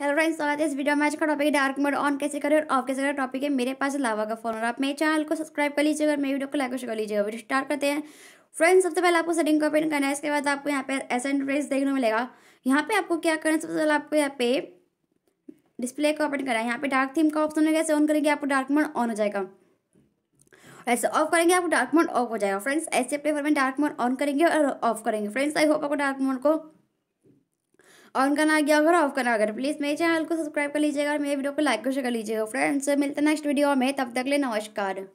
hello friends स्वागत है इस वीडियो में आज का टॉपिक है डार्क मोड ऑन कैसे करें और ऑफ कैसे करें टॉपिक है मेरे पास लावा का फोन और आप मेरे चैनल को सब्सक्राइब कर लीजिएगा मेरी वीडियो को लाइक कर लीजिएगा वीडियो स्टार्ट करते हैं फ्रेंड्स सबसे पहले आपको सेटिंग को ओपन करना है इसके बाद आपको यहाँ पे ऐसा प्रेस देखने मिलेगा यहाँ पे आपको क्या करना है सबसे पहले आपको यहाँ पे डिस्प्ले को ओपन करना है यहाँ पे डार्क थीम का ऑप्शन है कैसे ऑन करेंगे आपको डार्क मोड ऑन हो जाएगा ऐसे ऑफ करेंगे आपको डार्क मोड ऑफ हो जाएगा फ्रेंड्स ऐसे प्लेफर में डार्क मोड ऑन करेंगे और ऑफ करेंगे फ्रेंड्स आई होप आपको डार्क मोड को और उनका नाम गया अगर ऑफ करना अगर प्लीज़ तो मेरे चैनल को सब्सक्राइब कर लीजिएगा और मेरे वीडियो को लाइक शेयर कर लीजिएगा फ्रेंड्स मिलते हैं नेक्स्ट वीडियो में तब तक ले नमस्कार